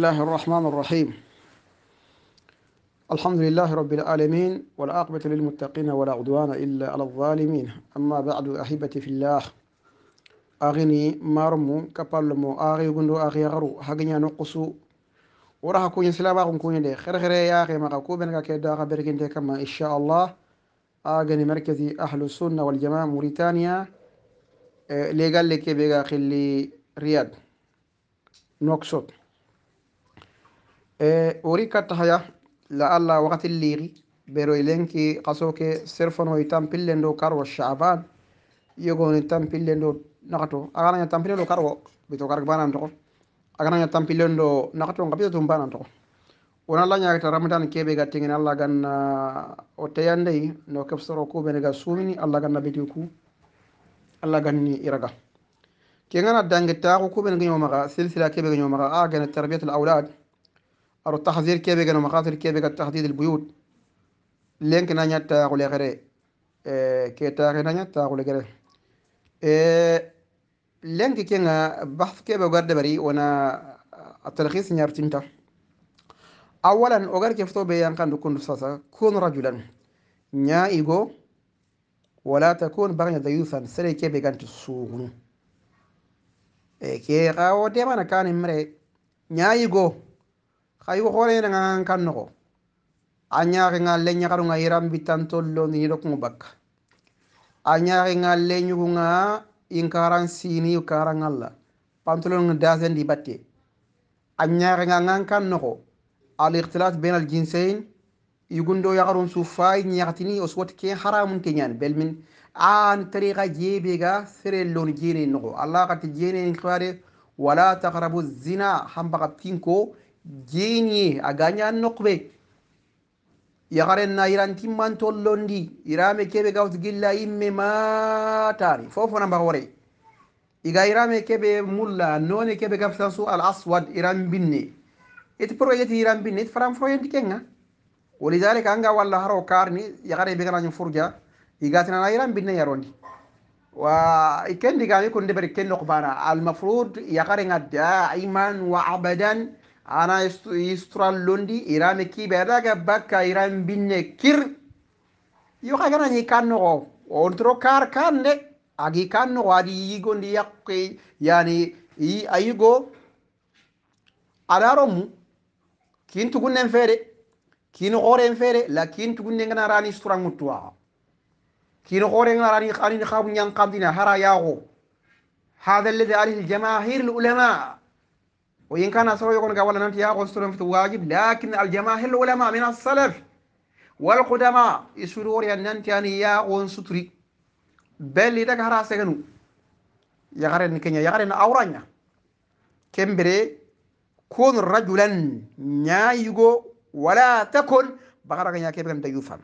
الله الرحمن الرحيم الحمد لله رب العالمين والعاقبة للمتقين ولا عدوان إلا على الظالمين أما بعد أحبتي في الله أغني مارمو كبالمو أغي غندو أغي غرو حقني نقصو وراها كوني سلابا كوني دي خير خير يا أخي ما مغا كوبنك كيدا غبركين دي كما إن شاء الله أغني مركزي أهل السنة والجماعة موريتانيا إيه، ليغال لكي بيغا خلي رياض نوكسوت e eh, uri kattaxaya la alla waxati liiri beroy lenki xasoke serfonoy tampillen do karwo chaban yogoni tampillen do naxato axanaña tampillen do karwo bito karg banan toxo axanaña tampillen do naxato xa bitatum banan toxo wona la ñagata ramadan keɓe ga tingen allah ganna o teyandeyi no kef soro kuɓene ga sumini allah ganna beti ku allah ganni iraga ke ngana dange taxu kuɓene ga ñomaxa silsila keɓe ga ñomaxa a ah, gene tarbiatul aro tahdir kebe gano makatir kebe ga tahdid al buyut lenk na nya ta ko legere e ke ta ke na nya ta ko legere e lenk ke nga bahth kebe garde bari wana التلخيص نيارتينتا اولا اوغار كيفتو بيان كان كون ساسا كون رجلا نيا ايغو ولا تكون بغي ضيوفا سري كي بيغان تسوغن اي كي غاو ديما كان مري نيا ايغو Ka xayu xoorena ngaan kan noxo a ñaaxenga le ñaxarunga yirambitan tolloni ɗokungu bakka a ñaaxenga le ñugunga inkaran sini karangalla pantolonga dasendi batte a ñaaxenga ngan kan noxo al ixtilat ben al jinsein yugundo yaxarun su fay ñaxtini o suwati ke haramun teñani belmin an tariqa jeɓega serelloni jeenei noxo allah xati jeenei xaade wala taxrabu zina xambaxa pinko jeeni a gañan nokɓe yaharenna iran timmantollondi irame keɓe gawta gilla imme maatari fofona mbawore iga irame keɓe mulla none keɓe gaftan su al aswad iran binne it proyeti iran binne it faram froyendi kenga walidalik anga walla haro karni yahare ɓe ganañum fourdia igatinana iran binne yarondi wa kendigami ko ndeɓere kennokbana almafrud yahare ga daiman wa abadan ana istural londi irame kiɓe adaga bakka iran binne kir yoka ganañi kannoxo on toro kar kan de agi kannoxo adi yigo ndi yaqi yani i a yigo adaro mu kin tugunnen feere kin xooren feere la kin tugunne ngana rani istural ŋuttu a kin xoore ngana rani anini xabu ñangkamdina hara yaxo hadha ledi alil jamahir l ulama o yin kana soro yogon ga walla nanti yaako soron fito wajib lakin aljama hel ulama min assalaf wal kudama e suru wor ya nanti ani yaakon sutri belli daga hara segenu yagaren kenya yagaren awranya kembere kun rajulan nyayugo wala takun bagara ganya kebe ganda yufan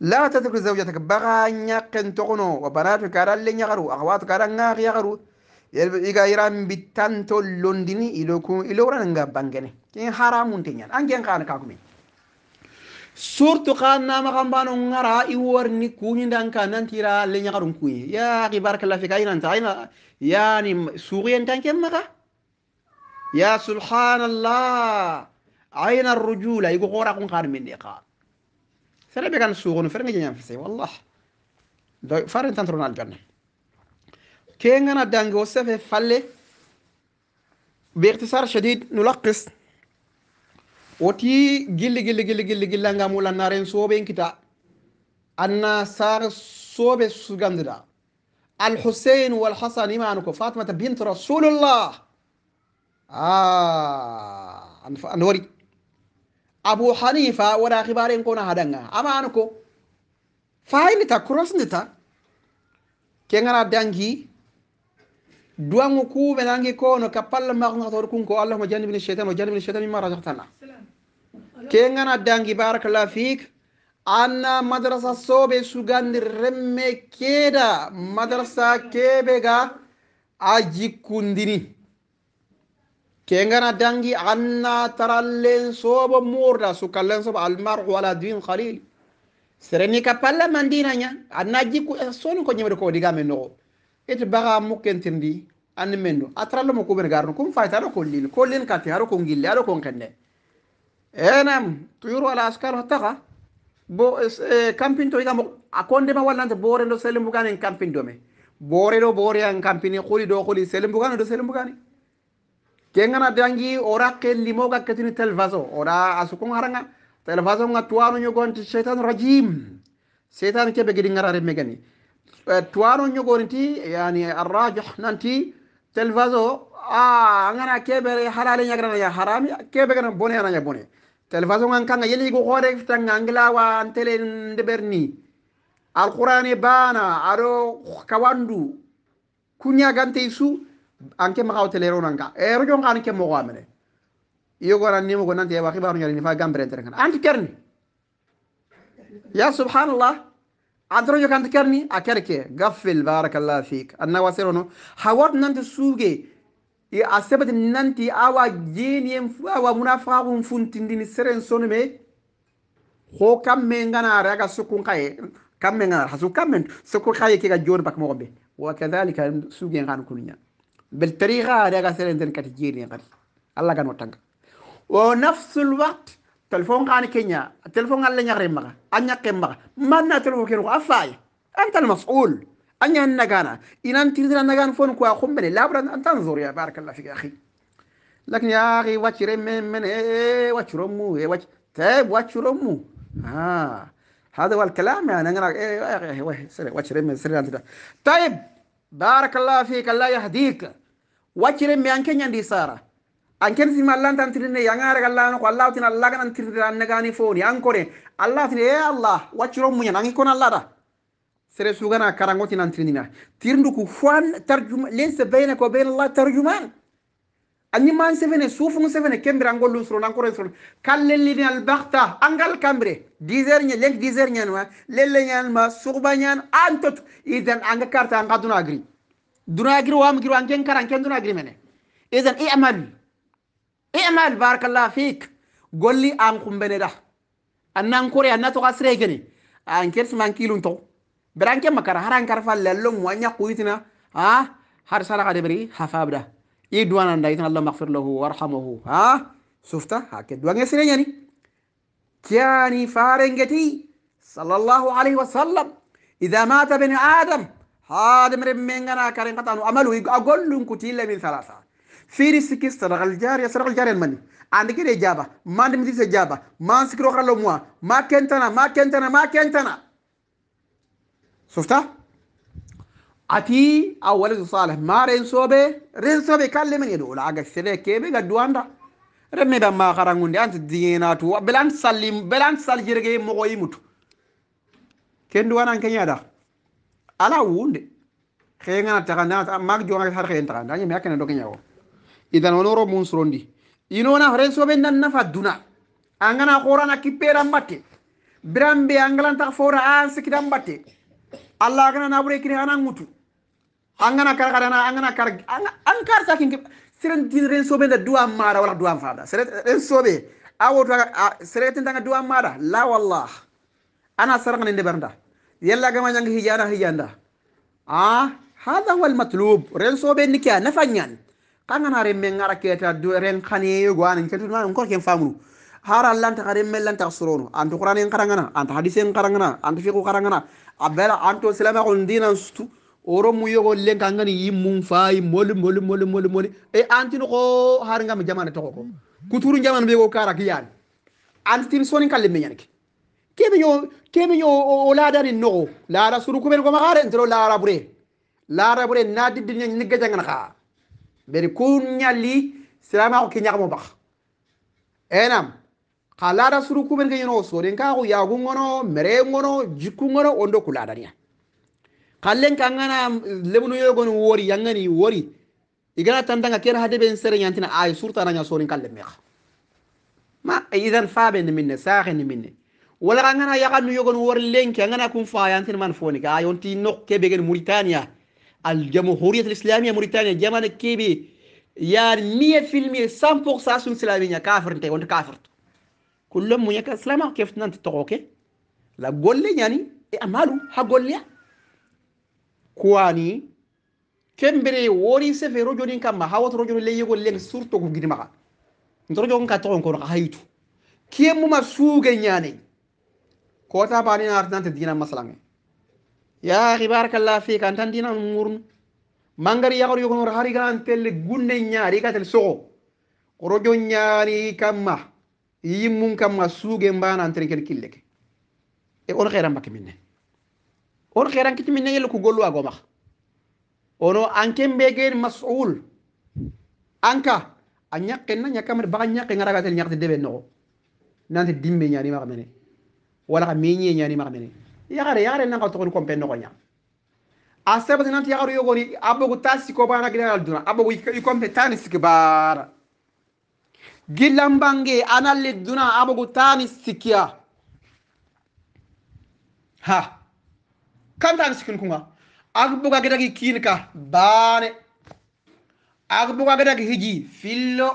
la tatakri zawjataka baga nyaqen togono wa banatu karalle nyagaru akhawatu karal ngaghi yagaru yerɓe ɓiga yiran bittanto londini iloku ilowranga banguene ken haramunte ñan an ken xana kako men surtout xa nama xambano ngara i warni kuñidan ka nantira leñaxarun kuñe yaxi barakalla fe ka yinanta ayna yani suxuyentan ken maxa ya subhanallah ayna rujula igo xora xun xan men de xa sere ɓegan suxunu ferenge ñañan fese wallah farentantronaljanna tengana dange o sefe falle bixtisar chadid nu lakkis woti gilli gilli gilli gilli gilla nga mula naren soɓe kita anna sar soɓe suganduɗa alhussein walhasan imanu ko fatimata bint rasulullah aan ah, wari abou hanifa waɗa xibaren kona haɗanga amanu ko fayinita crosdita kengana dangi duwangu kuume nangi kono kapalla maxnatoɗo kun ko allahuma jannibini cheytan o jannibini cheytan mima rajaktanna ke gana dangi barakalla fik anna madrasa soɓe sugandi remme keeda madrasa keɓe ga a jikkundini ke gana dangi anna tarallen soɓo murda sukallen soɓo almaru ala din khalil sereni kapalla mandinaña anna jikku eh, sonu ko ñemede ko digame noxo ete baga mukkentirndi anne men du atralomo kuɓene garno kum fayta aɗa kon lil kon lin kati aɗa kon gille aɗa kon kende enam toujours ala askal taka bo campine e, to yigamo a kondema wallante boore ɗo selimbugani en campine dome boore ɗo boore an campine xuli ɗo xuli selimbugani ɗo selimbugani kengana dangi ora ken limoga ketini telvaso oɗa a sukon haranga telvaso nga tuwanu ñogonte cheytane rajim cheytane keɓe gidi ngarare megani Eh, twano ñogorinti yani arrajih nanti telvaso a angana keɓere harale ñagranaya harami keɓegana bone anaña bone telvaso gan kanga yeligo xoore fitanga angilawa antele ndeɓerni alqurane bana aɗo kawandu kuña gantey su anke maxaw telerenanga e rojo ngano ke moxo amene yogonan nimogo nanti wa xibaru ñalini fa gamberentere gana anti kerni ya subhanallah adoroño kante kerni a kerke gaffel barakallah fik annawa serono ha wat nante suuge a seɓete nanti awa jeeniyen fu awa muna fahum funtindini seren sono me ho kamme ganare aga sukkun kaye kamme ganare ha sukku kammen sukku kaye kega joni bak mogo ɓe wa kadalika suuge gan kunña bel tarihaare aga seren den kati jeeniye gari allah gan wattanga o nafsul wakte تلفون قاني telefon kani kenya telefon alla nyagre maga anya kemma manna telefon kero أفاي أنت المسؤول أني النجانا إن أنت تريد النجان فون كوا خم بني لا اللابر أن تنظر يا بارك الله فيك أخي لكن يا أخي واتشرم من من إيه واتشرمو إيه واتش تاب واتشرمو ها هذا هو الكلام يعني أنا إيه يا أخي واتشرم من سرير أنت طيب بارك الله فيك الله يهديك واتشرم من كينيا دي سارة an ken sima allah tantirine yagarek allahno ko allah tin allah ganantirirannegani fooni encore eh allah tin e allah wacciron muñan an ikkon allah ɗa sere sugana karango tin antirinina tirndu ko foan tarjuma lese beyne ko beyne allah tarjuman annimman sefene suufon sefene kembiran gollum soron encore soron kallellinal barta angal kambre dix heure ña lenk dix heure ñanma lelle ñanma suhba ñan an tot iden anga karta an ga duna giri duna giri wamagiro an ken kara an ken duna giri mene iden i amal اعمل بارك الله فيك قول لي ان قم ده ان انكوري ان تو غسريغني ان كيرس مان كيلون تو بران كم مكر هران كرفا للم وانيا قويتنا ها هر سرقه دبري حفابدا يدوان ان دايتنا الله مغفر له وارحمه ها سوفتا هاك دوان يسريني كياني فارنجتي صلى الله عليه وسلم إذا مات بني آدم هذا من أنا كارين قطعنا أمله أقول لكم كتير من ثلاثة firi sikki sadakal jariya sadakal jariya mani andi kede jaba mandi mitise jaba man sikiro kallo muwa ma kentana ma kentana ma kentana softa ati a waladu salih ma rensoɓe rensoɓe kalle men yeɗo ola aga sere keɓe gaddu anda remme ɓe ma karangunde anta digenatu belan salli belan saljirge mogo yimutu kendu wanan keñada ala wunde xeganata taxandaa mag jonga har xeen taxanda ñeme a kene do keñawo idan onoro mun srondi inona resoɓe nan nafa duna angana horana kipperan batte biranɓe angalantaa fora an sikitan batte allah agana naɓure kiri ana ŋutu angana karkadana angana kar an karsakin serenti rensoɓe da duwa maɗa wala duwa fada rensoɓe a woto seretentaga duwa maɗa la wallah ana sarangani ndeɓarda yalla gama jange hijana hijanda a ah, hada huwa almatlub rensoɓe nikia nafa ñani kangana ren men ara keta ren khaneyego anen ketu man ko ken famu hara lanta kare men lanta surono anto qur'an en qarangana anto hadise en qarangana anto fiqo qarangana abela anto selama ko dinan sutu oro mu yego len kangani yim mum fay mol mol mol mol mol e anti no ko har ngam jamana to ko kuturu jamana be ko kara ki yani anti tim soni kalle men yanki kebe yo kebe yo o laada ni no laada suru ko men ko ma hare ndro laara bure laara bure nadi dinya nigga jangana kha mbeɗi kun ñalli siramaako ke ñagmo bax enam xa laada suru kumen ke ñono soden kaaxu yaagu ngono mere ngono jikku ngono ondo ku laadania xa len ka ngana lemunu yogoni wori yangani wori igana tandanga kene ha deɓen sere ñantina ay surtanaña soden ka lemme xa ma e idan faɓe ni minne saxe ni minne wala ka ngana yaxa nu yogon wori lenke a ngana kum fa yantin man fooni ke ayonti nok ke begen mauritania الجمهورية الإسلامية موريتانيا جمانا كيبي يعني مية في المية سام فوق ساسون إسلامية كافر أنت وأنت كافر كل من يك إسلام كيف تنت تقوكي لا قول لي يعني إيه، أمالو هقول لي كواني كمبري وري سفي رجل كما هاوت رجل اللي يقول لك صورتك في جدمها أنت رجل كاتون كون هايتو كيم ما سوق يعني كوتا باني أردنا تدينا مثلا ya barakallah fik antan dina ngurnu mangari yakor yogonor harigan telle gunne ñaari katel sogo korojo ñaari kamma yimmun kamma suuge mbana antere kel kille e on xeeran mbakke minne on xeeran kici minne yelle gollu ago max ono anke mbegeen mas'ul anka a ñakke na ñakkamate baxa ñakke ngaraga tel deɓe noxo nante dimme ñani maxa mene wala xa meñe ñani maxa mene yagare yagare nan ka togoni kompe nogoya a sabati nanti yagaru yogoni abogu ta siko bana gidagal duna abogu i kompe tani siki bara gillambange analli duna abogu tani sikiya ha kam tani sikin kunga agboga gidagi kinka bane agboga gidagi hiji fillo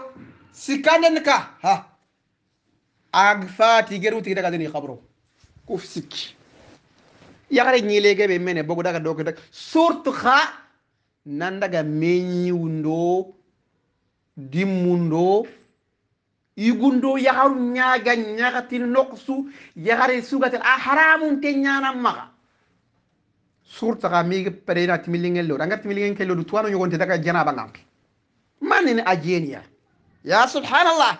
sikandenka ha ag fati geruti gidagazini kuf sikki yakare ñiilege be mene bogo daga doke tak surtout xa nandaga meñiwundo dimundo igundo yaharu ñaaga ñagatil noqsu yahare sugatel a haramun te ñanan maxa surtout xa mi perena timillingen lewdu anga timillingen ke lewdu tuwano ñogonte daga janaba ngamke manene a jeeniya ya subhanallah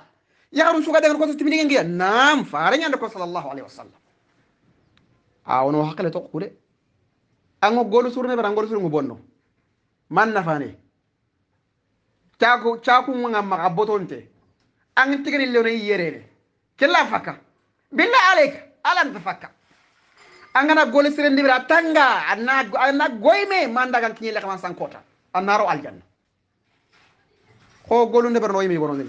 yaharu suga dagan koto timillingen ngiya nam fare ñande ko sallallahu alayhi wa sallam awo no awno to kule ango golu surne bara angolu surngo bonno man na fane chaku chaku nga maka botonte ang tigani le leone yerene kella faka billa alek ala alan fakka angana golu surne dibra tanga anna anna goyme manda gan kinyi lakaman sankota anaro aljanna ko golu ne bara noyme bonon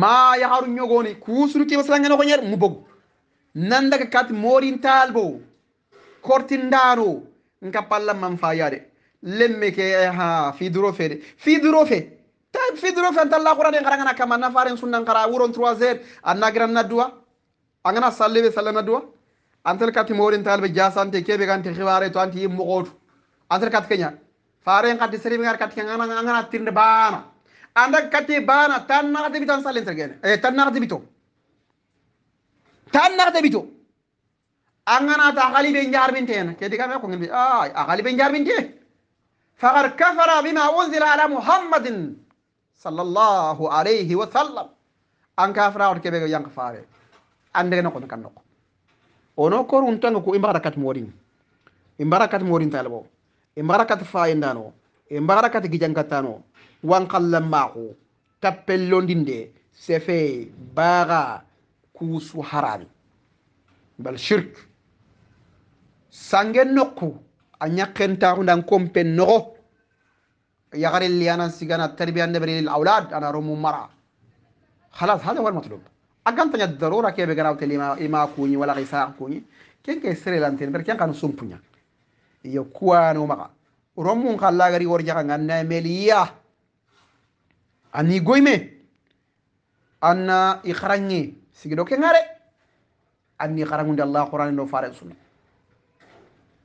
ma ya haru nyogoni kusuru ti masanga no ko nyer mu bogu nandaka kati morintalbo kortindaro nka pallamman fayade lemme ke ha fiduro fe de fiduro fe ta fiduro fe antalla qur'ane ngara ngana kama na faren sunna ngara wuron 3h anagran na duwa angana sallebe sallan na duwa antel kati morin talbe jasante kebe kante khibare to anti yimmo qoto antel kat kenya faren ngati seri ngar kat kenya ngana ngana tirnde bana anda kati bana tan na debitan sallen tergene e eh, tan na debito tan naxdaɓito a ganata xalibe njarminteen kedi kame ko ngenɓi a xalibe njarminte faxad kafara bima unzila ala muhammadin sall allahu alayhi wa sallam an kafraxot keɓe yang faare andegene kon kan noq ono koruntanga ku i mbaxrakat moorin i mbaxrakat moorin talbo i mbaxrakat fayindano i mbaxrakat gijankatano wanxallamaaxu tappellondinde sefe baaxa كوسو kuus wu harami bal shirk sange nokku a ñakken taxundan compen noxo yaxarelli anan sigana tarbiya ndeberelil aulad ana romu mara خلاص هذا هو المطلوب أكان تنيا الضرورة كي بقراو تلي ما إما كوني ولا غيسا كوني كين كي سري لانتين بل كين كانوا سمبنيا يكوانو مغا رمون خلا غري ورجع عن مليا أني قوي أن إخراني sigiɗo keŋare anni karagunde allah qurani no fare sunna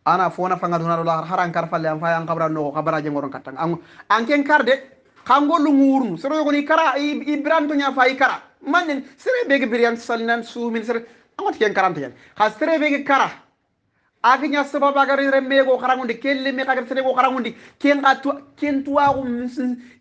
ana fona fangadunaɗo lahar har an kar falle an fay an kabranno ko kabaraje goron kattan an an ken karde kan gollu ŋurnu sere yogoni kara i birantoña fa i kara manen sere ɓege biriyan salinan sumin sere an wati ken karantoñani ha sere ɓege kara aki ña sababagari remmego xarangundi ken lemme xagar senego xarangundi ken xa ken tuwaxu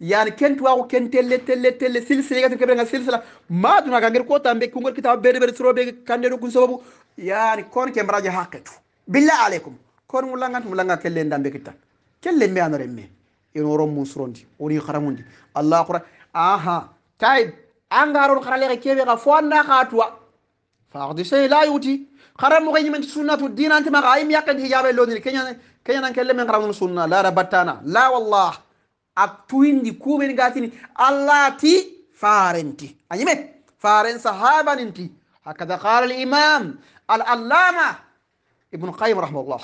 yani ken tuwaxu ken telle telle telle silsilegatin keɓerenga silsila madunaga ngir ko tambe kungol kitaba ɓeɗeɓeɗe soroɓe kandedo kun sababu yani kon ke mbaraje xaqe tu billa aleykum kon mu langanti mu langa kelle dambe kitta ken lemme ano remme ino rom mum sorondi woni xarangundi allah qouran aha tayib angaron xaralexe keɓe xa fo anda xa tuwa فاقد شيء لا يوتي خرم مغني من السنة الدين أنت ما غايم يقين هجاب اللون كنيا كنيا نكلم من خرم السنة لا ربتنا لا والله أتوين دي كومن قاتني الله تي فارنتي أجمع فارن صحابة ننتي هكذا قال الإمام العلامة ابن قيم رحمه الله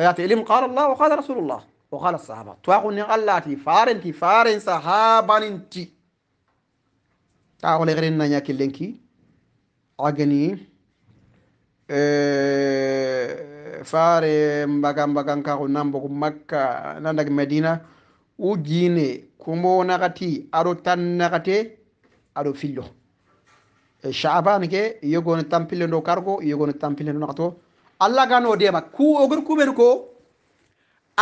آيات علم قال الله وقال رسول الله وقال الصحابة تواقون الله تي فارنتي فارن صحابة ننتي تعالوا لغيرنا يا كلينكي aganii faare mbaga ko nambo ko makka nandag medina jine ujiine kumbo nakati aro tan nakate aro fillo e shaaban ke yego ne tampile ndo kargo ne tampile ndo nakato alla gano de mak ku ogor kuɓen ko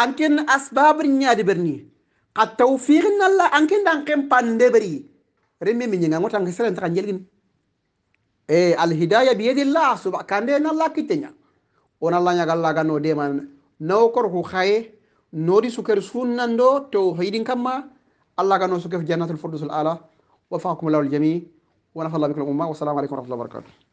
anken asbabri ñaadi berni ka tawfiqna alla anken dan kem pande beri remi mi ñigango ngotan ke selen serentaka jelgin e alhidaya biyadillah suba kande en allah kitteña on allah ñagallagano deman naw korko haye nodi suker sunnando to hayiɗin kamma allah gano sukef jannatul fordusul ala wa fakum lawl jami wa nafa llah bikul umma wasalamu aleykum wa rahmatullah wabarakatuh